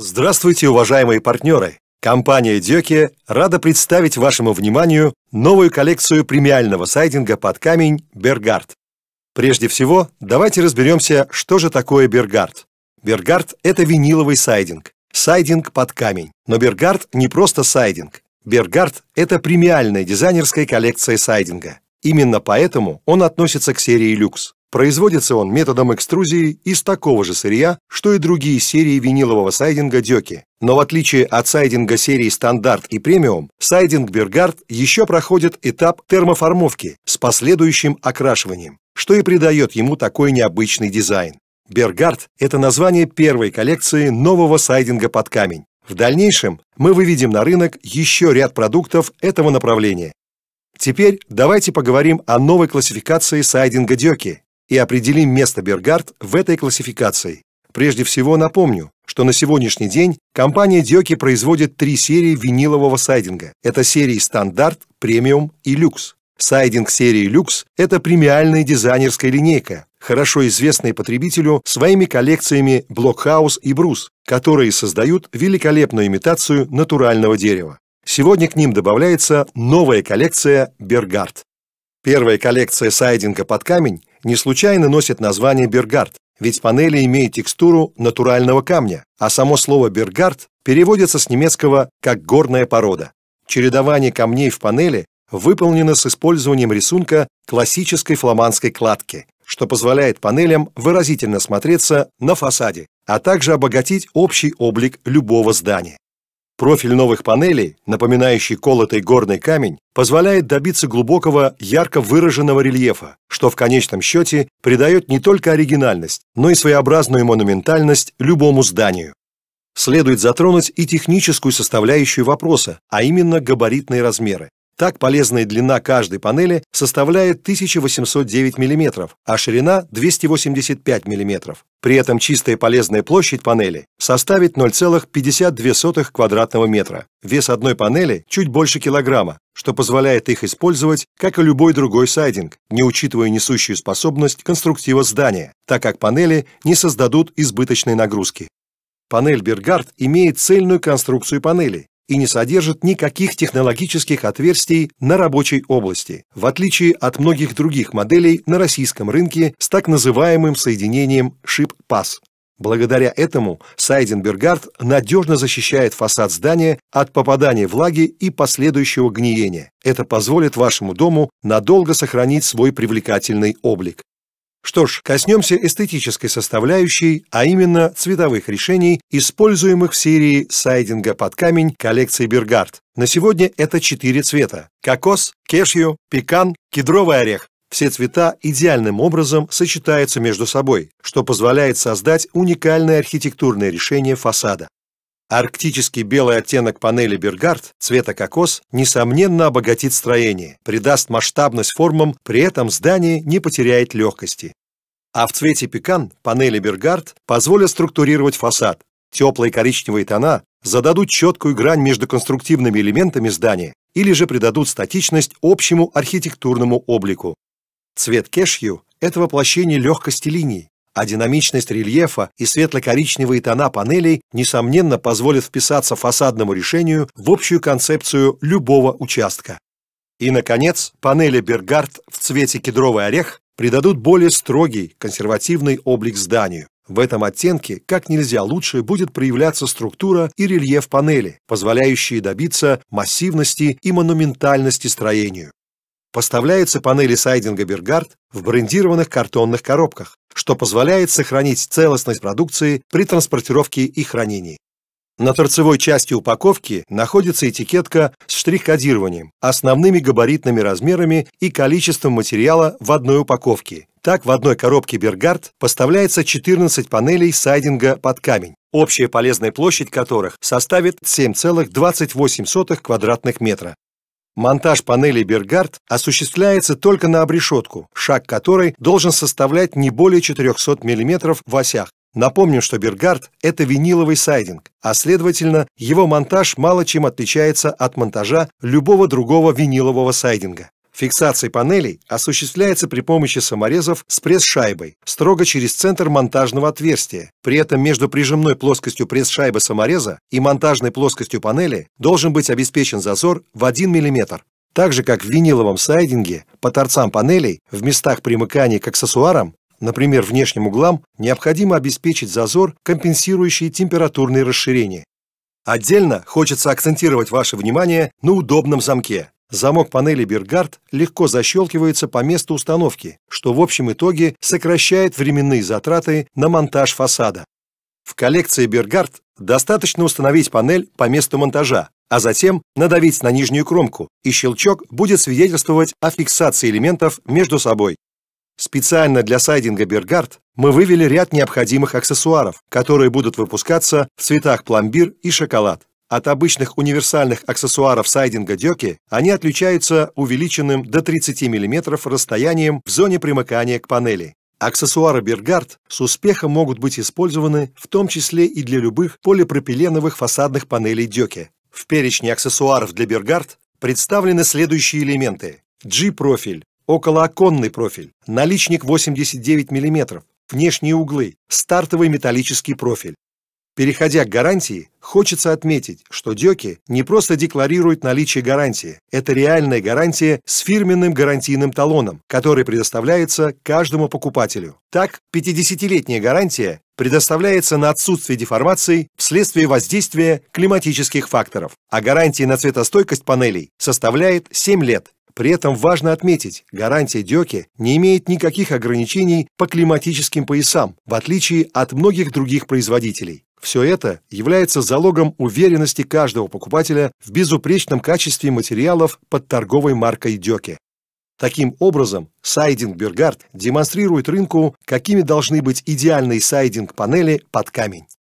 Здравствуйте, уважаемые партнеры! Компания Дёке рада представить вашему вниманию новую коллекцию премиального сайдинга под камень «Бергард». Прежде всего, давайте разберемся, что же такое «Бергард». «Бергард» — это виниловый сайдинг, сайдинг под камень. Но «Бергард» — не просто сайдинг. «Бергард» — это премиальная дизайнерская коллекция сайдинга. Именно поэтому он относится к серии «Люкс». Производится он методом экструзии из такого же сырья, что и другие серии винилового сайдинга Дёки. Но в отличие от сайдинга серии «Стандарт» и «Премиум», сайдинг «Бергард» еще проходит этап термоформовки с последующим окрашиванием, что и придает ему такой необычный дизайн. «Бергард» — это название первой коллекции нового сайдинга под камень. В дальнейшем мы выведем на рынок еще ряд продуктов этого направления. Теперь давайте поговорим о новой классификации сайдинга Дёки и определим место Бергард в этой классификации. Прежде всего напомню, что на сегодняшний день компания Диоки производит три серии винилового сайдинга. Это серии стандарт, премиум и люкс. Сайдинг серии люкс – это премиальная дизайнерская линейка, хорошо известные потребителю своими коллекциями Блокхаус и Брус, которые создают великолепную имитацию натурального дерева. Сегодня к ним добавляется новая коллекция Бергард. Первая коллекция сайдинга под камень не случайно носит название бергард, ведь панели имеют текстуру натурального камня, а само слово бергард переводится с немецкого как «горная порода». Чередование камней в панели выполнено с использованием рисунка классической фламандской кладки, что позволяет панелям выразительно смотреться на фасаде, а также обогатить общий облик любого здания. Профиль новых панелей, напоминающий колотый горный камень, позволяет добиться глубокого, ярко выраженного рельефа, что в конечном счете придает не только оригинальность, но и своеобразную монументальность любому зданию. Следует затронуть и техническую составляющую вопроса, а именно габаритные размеры. Так полезная длина каждой панели составляет 1809 мм, а ширина 285 мм. При этом чистая полезная площадь панели составит 0,52 квадратного метра. Вес одной панели чуть больше килограмма, что позволяет их использовать, как и любой другой сайдинг, не учитывая несущую способность конструктива здания, так как панели не создадут избыточной нагрузки. Панель Бергард имеет цельную конструкцию панели и не содержит никаких технологических отверстий на рабочей области, в отличие от многих других моделей на российском рынке с так называемым соединением SHIP-PASS. Благодаря этому Сайденбергард надежно защищает фасад здания от попадания влаги и последующего гниения. Это позволит вашему дому надолго сохранить свой привлекательный облик. Что ж, коснемся эстетической составляющей, а именно цветовых решений, используемых в серии сайдинга под камень коллекции Бергард. На сегодня это четыре цвета – кокос, кешью, пекан, кедровый орех. Все цвета идеальным образом сочетаются между собой, что позволяет создать уникальное архитектурное решение фасада. Арктический белый оттенок панели Бергард цвета кокос несомненно обогатит строение, придаст масштабность формам, при этом здание не потеряет легкости. А в цвете пекан панели Бергард позволят структурировать фасад. Теплые коричневые тона зададут четкую грань между конструктивными элементами здания или же придадут статичность общему архитектурному облику. Цвет кешью – это воплощение легкости линий, а динамичность рельефа и светло-коричневые тона панелей, несомненно, позволят вписаться фасадному решению в общую концепцию любого участка. И, наконец, панели Бергард в цвете кедровый орех придадут более строгий, консервативный облик зданию. В этом оттенке как нельзя лучше будет проявляться структура и рельеф панели, позволяющие добиться массивности и монументальности строению. Поставляются панели сайдинга Бергард в брендированных картонных коробках что позволяет сохранить целостность продукции при транспортировке и хранении. На торцевой части упаковки находится этикетка с штрих-кодированием, основными габаритными размерами и количеством материала в одной упаковке. Так, в одной коробке Бергард поставляется 14 панелей сайдинга под камень, общая полезная площадь которых составит 7,28 квадратных метра. Монтаж панелей Бергард осуществляется только на обрешетку, шаг которой должен составлять не более 400 мм в осях. Напомним, что Бергард – это виниловый сайдинг, а следовательно, его монтаж мало чем отличается от монтажа любого другого винилового сайдинга. Фиксация панелей осуществляется при помощи саморезов с пресс-шайбой, строго через центр монтажного отверстия. При этом между прижимной плоскостью пресс-шайбы самореза и монтажной плоскостью панели должен быть обеспечен зазор в 1 мм. Так же, как в виниловом сайдинге, по торцам панелей, в местах примыкания к аксессуарам, например, внешним углам, необходимо обеспечить зазор, компенсирующий температурные расширения. Отдельно хочется акцентировать ваше внимание на удобном замке. Замок панели Бергард легко защелкивается по месту установки, что в общем итоге сокращает временные затраты на монтаж фасада. В коллекции Бергард достаточно установить панель по месту монтажа, а затем надавить на нижнюю кромку, и щелчок будет свидетельствовать о фиксации элементов между собой. Специально для сайдинга Бергард мы вывели ряд необходимых аксессуаров, которые будут выпускаться в цветах пломбир и шоколад. От обычных универсальных аксессуаров сайдинга дёки они отличаются увеличенным до 30 мм расстоянием в зоне примыкания к панели. Аксессуары Бергард с успехом могут быть использованы в том числе и для любых полипропиленовых фасадных панелей дёки. В перечне аксессуаров для Бергард представлены следующие элементы. G-профиль, околооконный профиль, наличник 89 мм, внешние углы, стартовый металлический профиль, Переходя к гарантии, хочется отметить, что Дёки не просто декларирует наличие гарантии, это реальная гарантия с фирменным гарантийным талоном, который предоставляется каждому покупателю. Так, 50-летняя гарантия предоставляется на отсутствие деформаций вследствие воздействия климатических факторов, а гарантия на цветостойкость панелей составляет 7 лет при этом важно отметить, гарантия Дёки не имеет никаких ограничений по климатическим поясам, в отличие от многих других производителей. Все это является залогом уверенности каждого покупателя в безупречном качестве материалов под торговой маркой Дёке. Таким образом, сайдинг-бергард демонстрирует рынку, какими должны быть идеальные сайдинг-панели под камень.